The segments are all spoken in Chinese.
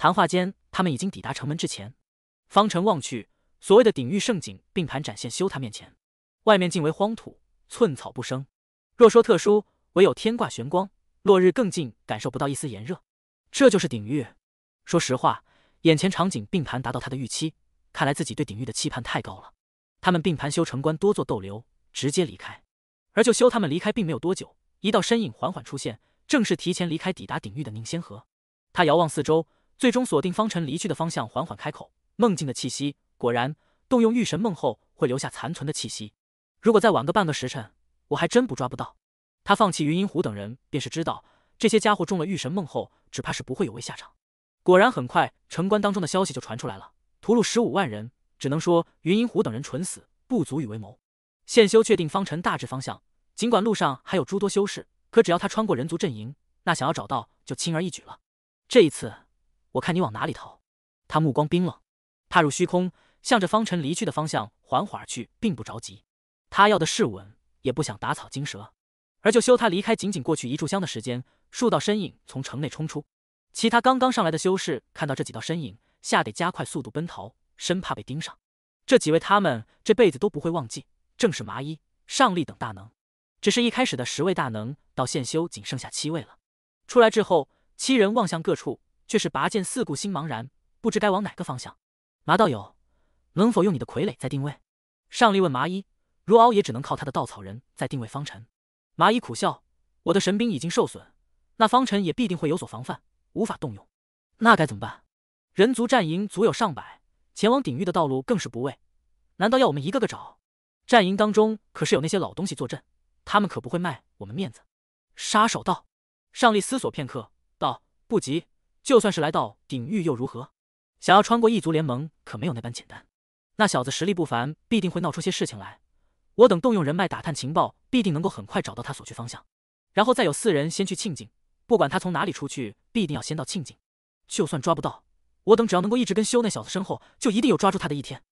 谈话间，他们已经抵达城门之前。方辰望去，所谓的鼎域盛景并盘展现修他面前，外面尽为荒土，寸草不生。若说特殊，唯有天挂玄光，落日更近，感受不到一丝炎热。这就是鼎域。说实话，眼前场景并盘达到他的预期，看来自己对鼎域的期盼太高了。他们并盘修城关多做逗留，直接离开。而就修他们离开并没有多久，一道身影缓缓出现，正是提前离开抵达鼎域的宁仙河。他遥望四周。最终锁定方辰离去的方向，缓缓开口：“梦境的气息果然，动用御神梦后会留下残存的气息。如果再晚个半个时辰，我还真不抓不到。”他放弃云音虎等人，便是知道这些家伙中了御神梦后，只怕是不会有位下场。果然，很快城关当中的消息就传出来了：屠戮十五万人，只能说云音虎等人蠢死，不足以为谋。现修确定方辰大致方向，尽管路上还有诸多修士，可只要他穿过人族阵营，那想要找到就轻而易举了。这一次。我看你往哪里逃？他目光冰冷，踏入虚空，向着方辰离去的方向缓缓而去，并不着急。他要的是稳，也不想打草惊蛇。而就修他离开，仅仅过去一炷香的时间，数道身影从城内冲出。其他刚刚上来的修士看到这几道身影，吓得加快速度奔逃，生怕被盯上。这几位他们这辈子都不会忘记，正是麻衣、上力等大能。只是一开始的十位大能，到现修仅剩下七位了。出来之后，七人望向各处。却是拔剑四顾心茫然，不知该往哪个方向。麻道友，能否用你的傀儡再定位？上厉问麻衣，如敖也只能靠他的稻草人在定位方辰。麻衣苦笑，我的神兵已经受损，那方辰也必定会有所防范，无法动用。那该怎么办？人族战营足有上百，前往鼎域的道路更是不畏。难道要我们一个个找？战营当中可是有那些老东西坐镇，他们可不会卖我们面子。杀手道，上厉思索片刻，道：不急。就算是来到顶域又如何？想要穿过异族联盟，可没有那般简单。那小子实力不凡，必定会闹出些事情来。我等动用人脉打探情报，必定能够很快找到他所去方向。然后再有四人先去庆境，不管他从哪里出去，必定要先到庆境。就算抓不到，我等只要能够一直跟修那小子身后，就一定有抓住他的一天。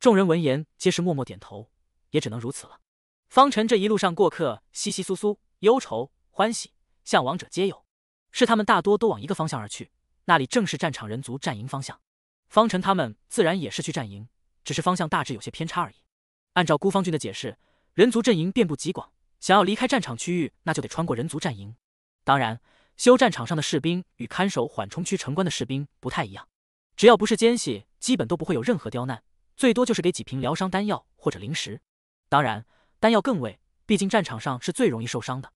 众人闻言，皆是默默点头。也只能如此了。方辰这一路上过客稀稀疏疏，忧愁、欢喜、向往者皆有，是他们大多都往一个方向而去。那里正是战场人族战营方向，方辰他们自然也是去战营，只是方向大致有些偏差而已。按照孤方军的解释，人族阵营遍布极广，想要离开战场区域，那就得穿过人族战营。当然，修战场上的士兵与看守缓冲区城关的士兵不太一样，只要不是奸细，基本都不会有任何刁难，最多就是给几瓶疗伤丹药或者灵石。当然，丹药更贵，毕竟战场上是最容易受伤的。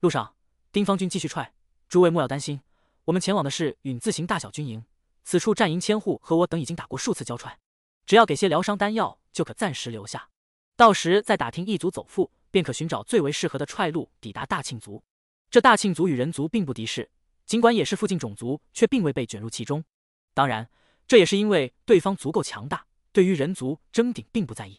路上，丁方军继续踹，诸位莫要担心。我们前往的是允字形大小军营，此处战营千户和我等已经打过数次交差，只要给些疗伤丹药，就可暂时留下。到时再打听一族走富，便可寻找最为适合的踹路抵达大庆族。这大庆族与人族并不敌视，尽管也是附近种族，却并未被卷入其中。当然，这也是因为对方足够强大，对于人族争顶并不在意。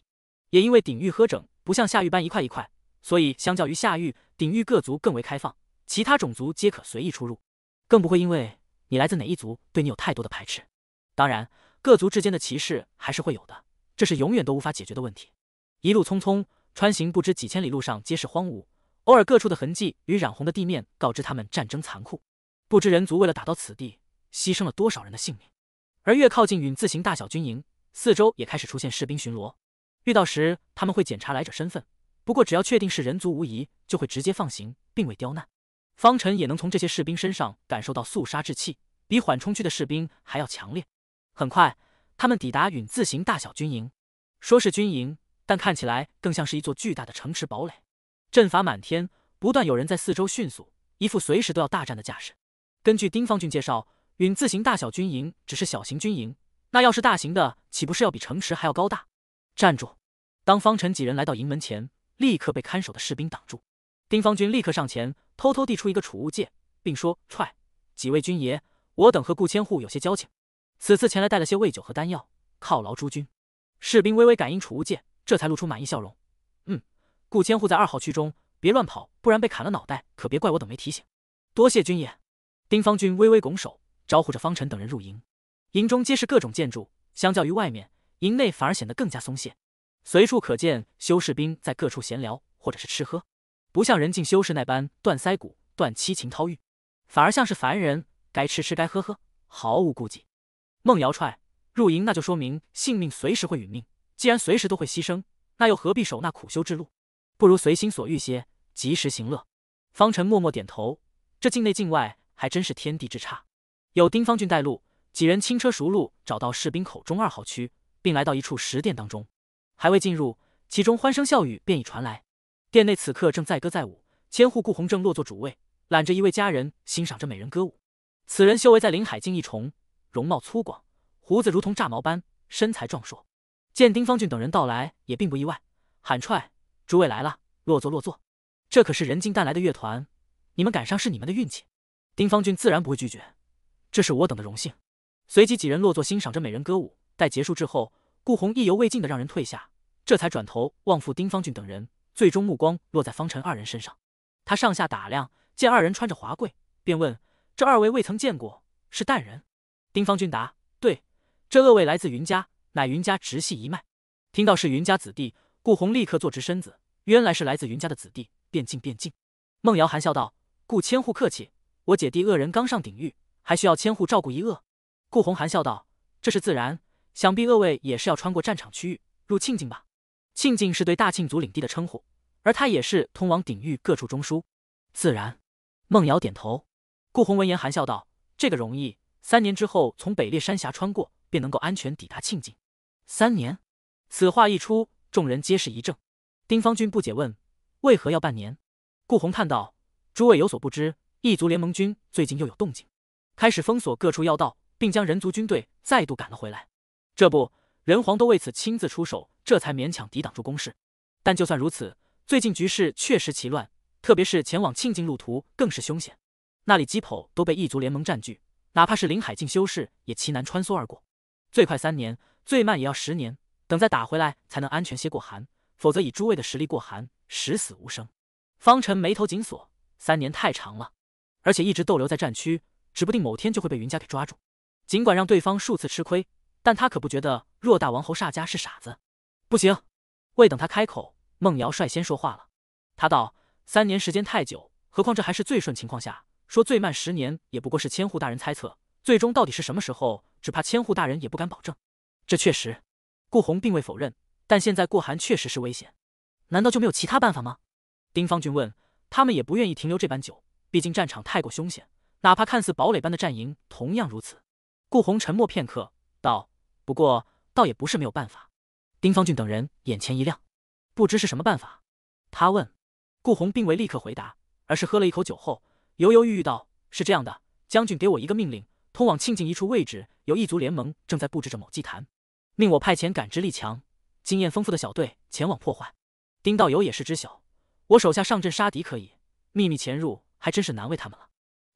也因为顶域喝整不像下域般一块一块，所以相较于下域，顶域各族更为开放，其他种族皆可随意出入。更不会因为你来自哪一族，对你有太多的排斥。当然，各族之间的歧视还是会有的，这是永远都无法解决的问题。一路匆匆穿行，不知几千里路上皆是荒芜，偶尔各处的痕迹与染红的地面告知他们战争残酷。不知人族为了打到此地，牺牲了多少人的性命。而越靠近允自行大小军营，四周也开始出现士兵巡逻。遇到时，他们会检查来者身份，不过只要确定是人族无疑，就会直接放行，并未刁难。方辰也能从这些士兵身上感受到肃杀之气，比缓冲区的士兵还要强烈。很快，他们抵达允字形大小军营，说是军营，但看起来更像是一座巨大的城池堡垒，阵法满天，不断有人在四周迅速，一副随时都要大战的架势。根据丁方俊介绍，允字形大小军营只是小型军营，那要是大型的，岂不是要比城池还要高大？站住！当方辰几人来到营门前，立刻被看守的士兵挡住。丁方军立刻上前，偷偷递出一个储物戒，并说：“踹几位军爷，我等和顾千户有些交情，此次前来带了些慰酒和丹药，犒劳诸军。”士兵微微感应储物戒，这才露出满意笑容。嗯，顾千户在二号区中，别乱跑，不然被砍了脑袋，可别怪我等没提醒。多谢军爷。丁方军微微拱手，招呼着方辰等人入营。营中皆是各种建筑，相较于外面，营内反而显得更加松懈，随处可见修士兵在各处闲聊或者是吃喝。不像人境修士那般断腮骨、断七情、掏玉，反而像是凡人，该吃吃，该喝喝，毫无顾忌。孟瑶踹入营，那就说明性命随时会殒命。既然随时都会牺牲，那又何必守那苦修之路？不如随心所欲些，及时行乐。方辰默默点头。这境内境外还真是天地之差。有丁方俊带路，几人轻车熟路找到士兵口中二号区，并来到一处石殿当中。还未进入，其中欢声笑语便已传来。殿内此刻正载歌载舞，千户顾宏正落座主位，揽着一位佳人欣赏着美人歌舞。此人修为在林海境一重，容貌粗犷，胡子如同炸毛般，身材壮硕。见丁方俊等人到来，也并不意外，喊踹：“诸位来了，落座落座。”这可是人境带来的乐团，你们赶上是你们的运气。丁方俊自然不会拒绝，这是我等的荣幸。随即几人落座欣赏着美人歌舞。待结束之后，顾宏意犹未尽的让人退下，这才转头望复丁方俊等人。最终目光落在方辰二人身上，他上下打量，见二人穿着华贵，便问：“这二位未曾见过，是淡人？”丁方俊答：“对，这恶位来自云家，乃云家直系一脉。”听到是云家子弟，顾宏立刻坐直身子：“原来是来自云家的子弟，便敬便敬。”孟瑶含笑道：“顾千户客气，我姐弟恶人刚上顶狱，还需要千户照顾一恶。”顾红含笑道：“这是自然，想必恶位也是要穿过战场区域，入庆境吧？”庆境是对大庆族领地的称呼，而他也是通往鼎域各处中枢。自然，孟瑶点头。顾鸿闻言含笑道：“这个容易，三年之后从北烈山峡穿过，便能够安全抵达庆境。”三年？此话一出，众人皆是一怔。丁方军不解问：“为何要半年？”顾鸿叹道：“诸位有所不知，异族联盟军最近又有动静，开始封锁各处要道，并将人族军队再度赶了回来。这不，人皇都为此亲自出手。”这才勉强抵挡住攻势，但就算如此，最近局势确实奇乱，特别是前往庆境路途更是凶险，那里机浦都被异族联盟占据，哪怕是林海境修士也奇难穿梭而过，最快三年，最慢也要十年，等再打回来才能安全些过寒，否则以诸位的实力过寒，十死无生。方辰眉头紧锁，三年太长了，而且一直逗留在战区，指不定某天就会被云家给抓住。尽管让对方数次吃亏，但他可不觉得偌大王侯煞家是傻子。不行，未等他开口，孟瑶率先说话了。他道：“三年时间太久，何况这还是最顺情况下，说最慢十年也不过是千户大人猜测，最终到底是什么时候，只怕千户大人也不敢保证。”这确实，顾宏并未否认。但现在顾寒确实是危险，难道就没有其他办法吗？丁方俊问。他们也不愿意停留这般久，毕竟战场太过凶险，哪怕看似堡垒般的战营同样如此。顾宏沉默片刻，道：“不过，倒也不是没有办法。”丁方俊等人眼前一亮，不知是什么办法。他问顾红并未立刻回答，而是喝了一口酒后，犹犹豫豫道：“是这样的，将军给我一个命令，通往庆境一处位置，有异族联盟正在布置着某祭坛，命我派遣感知力强、经验丰富的小队前往破坏。”丁道友也是知晓，我手下上阵杀敌可以，秘密潜入还真是难为他们了。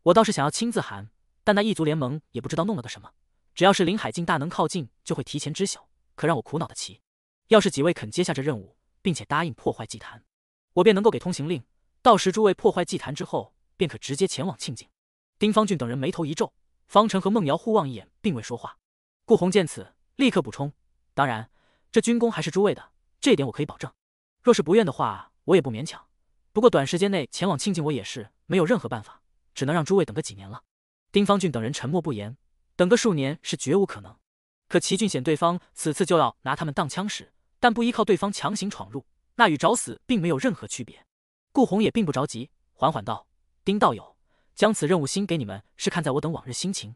我倒是想要亲自喊，但那异族联盟也不知道弄了个什么，只要是林海境大能靠近，就会提前知晓。可让我苦恼的奇，要是几位肯接下这任务，并且答应破坏祭坛，我便能够给通行令。到时诸位破坏祭坛之后，便可直接前往庆境。丁方俊等人眉头一皱，方程和孟瑶互望一眼，并未说话。顾鸿见此，立刻补充：“当然，这军功还是诸位的，这点我可以保证。若是不愿的话，我也不勉强。不过短时间内前往庆境，我也是没有任何办法，只能让诸位等个几年了。”丁方俊等人沉默不言，等个数年是绝无可能。可齐俊显对方此次就要拿他们当枪使。但不依靠对方强行闯入，那与找死并没有任何区别。顾宏也并不着急，缓缓道：“丁道友，将此任务心给你们，是看在我等往日心情。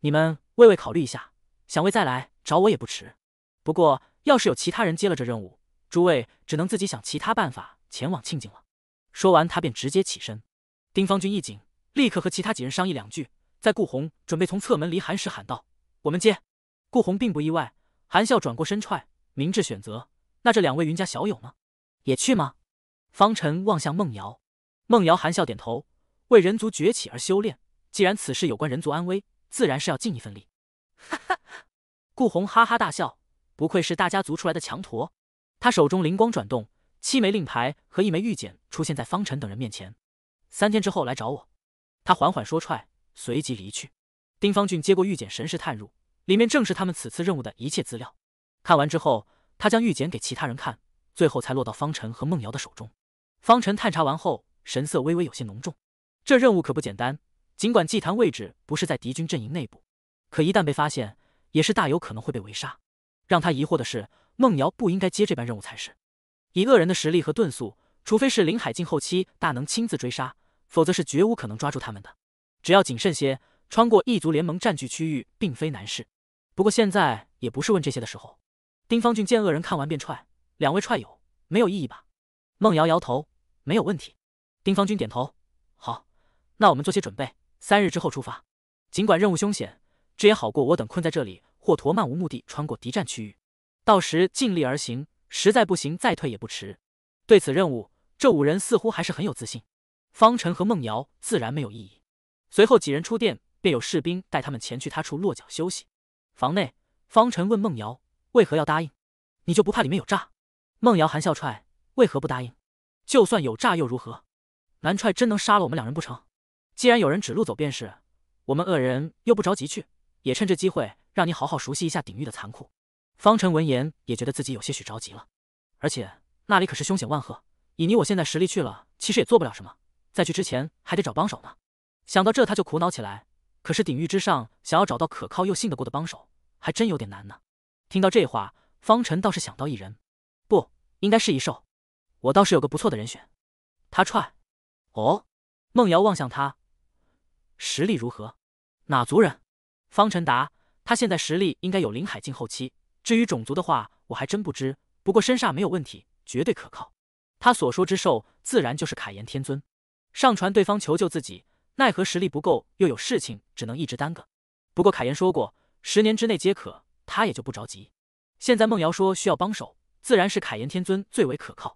你们未未考虑一下，想未再来找我也不迟。不过要是有其他人接了这任务，诸位只能自己想其他办法前往庆境了。”说完，他便直接起身。丁方军一紧，立刻和其他几人商议两句，在顾宏准备从侧门离韩时喊道：“我们接。”顾宏并不意外，含笑转过身踹。明智选择。那这两位云家小友呢？也去吗？方辰望向孟瑶，孟瑶含笑点头。为人族崛起而修炼，既然此事有关人族安危，自然是要尽一份力。哈哈！顾红哈哈大笑，不愧是大家族出来的强驼。他手中灵光转动，七枚令牌和一枚玉简出现在方辰等人面前。三天之后来找我。他缓缓说踹，随即离去。丁方俊接过玉简，神识探入，里面正是他们此次任务的一切资料。看完之后，他将玉简给其他人看，最后才落到方辰和孟瑶的手中。方辰探查完后，神色微微有些浓重。这任务可不简单。尽管祭坛位置不是在敌军阵营内部，可一旦被发现，也是大有可能会被围杀。让他疑惑的是，孟瑶不应该接这般任务才是。以恶人的实力和遁速，除非是林海境后期大能亲自追杀，否则是绝无可能抓住他们的。只要谨慎些，穿过异族联盟占据区域并非难事。不过现在也不是问这些的时候。丁方俊见恶人看完便踹，两位踹友没有异议吧？孟瑶摇头，没有问题。丁方俊点头，好，那我们做些准备，三日之后出发。尽管任务凶险，这也好过我等困在这里，或驼漫无目的穿过敌战区域。到时尽力而行，实在不行再退也不迟。对此任务，这五人似乎还是很有自信。方辰和孟瑶自然没有异议。随后几人出殿，便有士兵带他们前去他处落脚休息。房内，方辰问孟瑶。为何要答应？你就不怕里面有诈？孟瑶含笑踹：“为何不答应？就算有诈又如何？南踹真能杀了我们两人不成？既然有人指路走便是，我们恶人又不着急去，也趁这机会让你好好熟悉一下鼎域的残酷。”方辰闻言也觉得自己有些许着急了，而且那里可是凶险万壑，以你我现在实力去了，其实也做不了什么。再去之前还得找帮手呢。想到这他就苦恼起来。可是鼎域之上，想要找到可靠又信得过的帮手，还真有点难呢。听到这话，方辰倒是想到一人，不，应该是一兽。我倒是有个不错的人选，他踹。哦，孟瑶望向他，实力如何？哪族人？方辰答：他现在实力应该有灵海境后期。至于种族的话，我还真不知。不过身煞没有问题，绝对可靠。他所说之兽，自然就是凯岩天尊。上传对方求救自己，奈何实力不够，又有事情，只能一直耽搁。不过凯岩说过，十年之内皆可。他也就不着急。现在孟瑶说需要帮手，自然是凯炎天尊最为可靠。